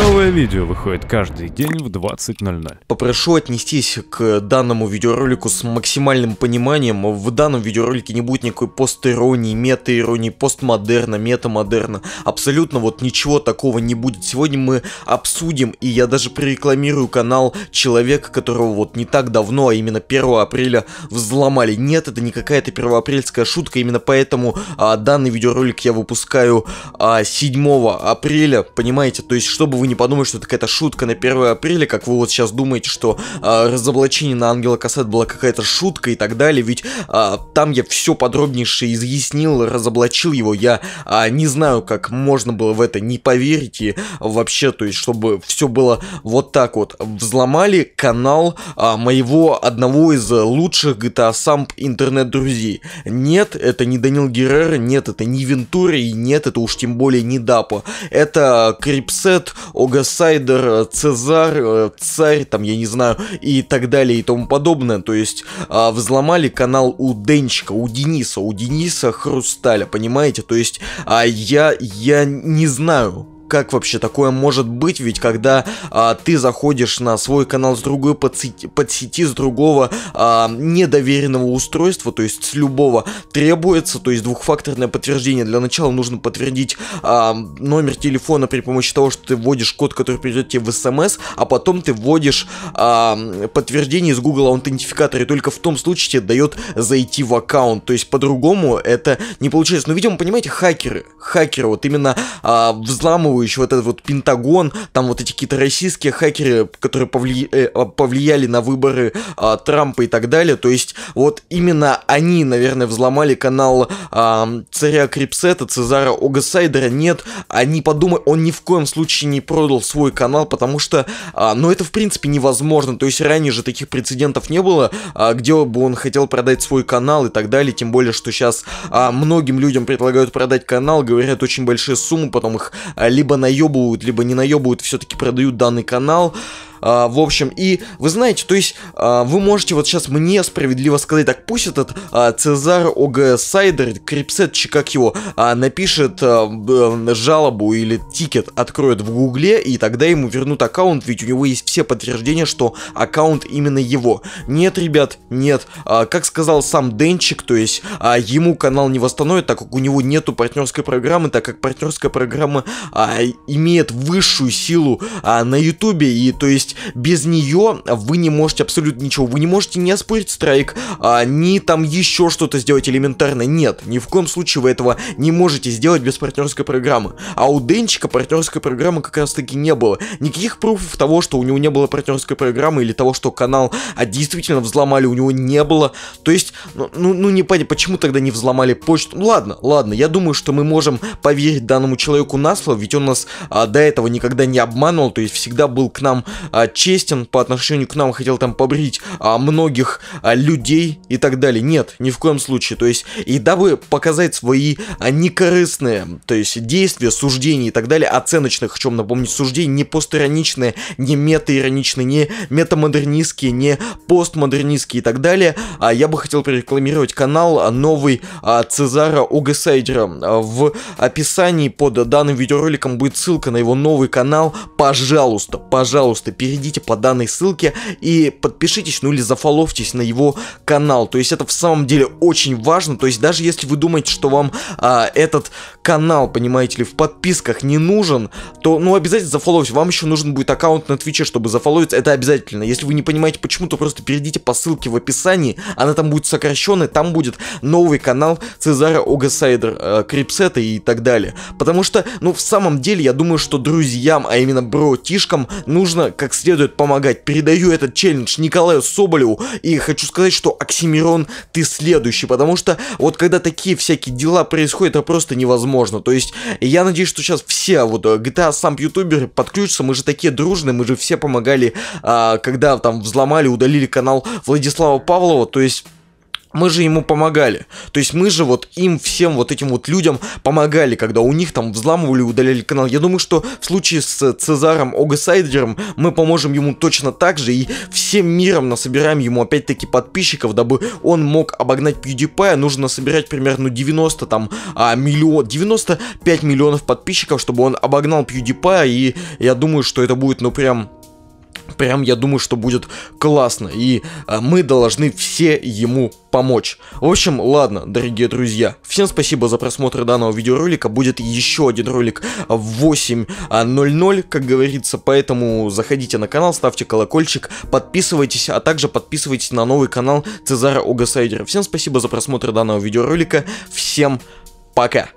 no Новое видео выходит каждый день в 20.00. Попрошу отнестись к данному видеоролику с максимальным пониманием. В данном видеоролике не будет никакой постиронии, метаиронии, постмодерна, метамодерна. Абсолютно вот ничего такого не будет. Сегодня мы обсудим, и я даже прорекламирую канал человека, которого вот не так давно, а именно 1 апреля взломали. Нет, это не какая-то первоапрельская шутка, именно поэтому а, данный видеоролик я выпускаю а, 7 апреля, понимаете? То есть, чтобы вы не подумали, подумают, что это какая-то шутка на 1 апреля, как вы вот сейчас думаете, что э, разоблачение на Ангела Кассет была какая-то шутка и так далее, ведь э, там я все подробнейше изъяснил, разоблачил его, я э, не знаю, как можно было в это не поверить и вообще, то есть, чтобы все было вот так вот. Взломали канал э, моего одного из лучших GTA Samp интернет-друзей. Нет, это не Данил Геррера, нет, это не Вентури, нет, это уж тем более не Дапа. Это Крипсет, Сайдер, э, Цезар, э, Царь, там, я не знаю, и так далее и тому подобное. То есть а, взломали канал у Денчика, у Дениса, у Дениса Хрусталя, понимаете? То есть а, я, я не знаю, как вообще такое может быть? Ведь когда а, ты заходишь на свой канал с другой подсети, подсети с другого а, недоверенного устройства, то есть с любого, требуется, то есть двухфакторное подтверждение. Для начала нужно подтвердить а, номер телефона при помощи того, что ты вводишь код, который придет тебе в смс, эм а потом ты вводишь а, подтверждение из Google аутентификатора, и только в том случае тебе дает зайти в аккаунт. То есть по-другому это не получается. Но, видимо, понимаете, хакеры, хакеры вот именно а, взламывают еще вот этот вот Пентагон, там вот эти какие-то российские хакеры, которые повли... Э, а, повлияли на выборы а, Трампа и так далее. То есть вот именно они, наверное, взломали канал а, царя Крипсета, Цезара Огасайдера. Нет, они подумали, он ни в коем случае не продал свой канал, потому что, а, ну это в принципе невозможно. То есть ранее же таких прецедентов не было, а, где бы он хотел продать свой канал и так далее. Тем более, что сейчас а, многим людям предлагают продать канал, говорят очень большие суммы, потом их а, либо либо наебывают, либо не наебывают, все-таки продают данный канал. А, в общем, и вы знаете, то есть а, вы можете вот сейчас мне справедливо сказать, так пусть этот а, Цезар ОГ Сайдер, крипсетчик, как его, а, напишет а, б, э, жалобу или тикет откроет в гугле, и тогда ему вернут аккаунт, ведь у него есть все подтверждения, что аккаунт именно его. Нет, ребят, нет. А, как сказал сам Денчик, то есть а, ему канал не восстановит, так как у него нету партнерской программы, так как партнерская программа а, имеет высшую силу а, на ютубе, и то есть есть без нее вы не можете абсолютно ничего, вы не можете не оспорить страйк, а, ни там еще что-то сделать элементарно, нет, ни в коем случае вы этого не можете сделать без партнерской программы. А у Денчика партнерской программы как раз таки не было, никаких пруфов того, что у него не было партнерской программы или того, что канал а, действительно взломали, у него не было, то есть, ну, ну, ну не понятно, почему тогда не взломали почту, ну ладно, ладно, я думаю, что мы можем поверить данному человеку на слово, ведь он нас а, до этого никогда не обманывал, то есть всегда был к нам а, а, честен по отношению к нам, хотел там побрить а, многих а, людей и так далее. Нет, ни в коем случае. То есть, и дабы показать свои а, некорыстные, то есть, действия, суждения и так далее, оценочных, хочу вам напомнить, суждений, не постироничные, не метаироничные, не метамодернистские, не постмодернистские и так далее, а я бы хотел прорекламировать канал а, новый а, Цезара Огасайдера. А, в описании под данным видеороликом будет ссылка на его новый канал. Пожалуйста, пожалуйста, перейдите перейдите по данной ссылке и подпишитесь, ну или зафоловьтесь на его канал. То есть это в самом деле очень важно. То есть даже если вы думаете, что вам а, этот канал, понимаете ли, в подписках не нужен, то ну обязательно зафоловьте. Вам еще нужен будет аккаунт на Твиче, чтобы зафоловиться. Это обязательно. Если вы не понимаете почему, то просто перейдите по ссылке в описании. Она там будет сокращенная. Там будет новый канал Цезара Огасайдер, э, Крипсета и так далее. Потому что, ну в самом деле, я думаю, что друзьям, а именно братишкам, нужно как следует помогать. Передаю этот челлендж Николаю Соболеву. И хочу сказать, что Оксимирон, ты следующий. Потому что вот когда такие всякие дела происходят, это просто невозможно. То есть я надеюсь, что сейчас все а вот GTA э, а сам ютуберы подключатся. Мы же такие дружные, мы же все помогали, а, когда там взломали, удалили канал Владислава Павлова. То есть мы же ему помогали. То есть мы же вот им, всем вот этим вот людям помогали, когда у них там взламывали, удаляли канал. Я думаю, что в случае с Цезаром Огасайдером мы поможем ему точно так же и всем миром насобираем ему опять-таки подписчиков, дабы он мог обогнать PewDiePie. Нужно собирать примерно 90 там а, миллион, 95 миллионов подписчиков, чтобы он обогнал PewDiePie. И я думаю, что это будет ну прям Прям я думаю, что будет классно, и э, мы должны все ему помочь. В общем, ладно, дорогие друзья, всем спасибо за просмотр данного видеоролика, будет еще один ролик в 8.00, как говорится, поэтому заходите на канал, ставьте колокольчик, подписывайтесь, а также подписывайтесь на новый канал Цезара Огасайдера. Всем спасибо за просмотр данного видеоролика, всем пока!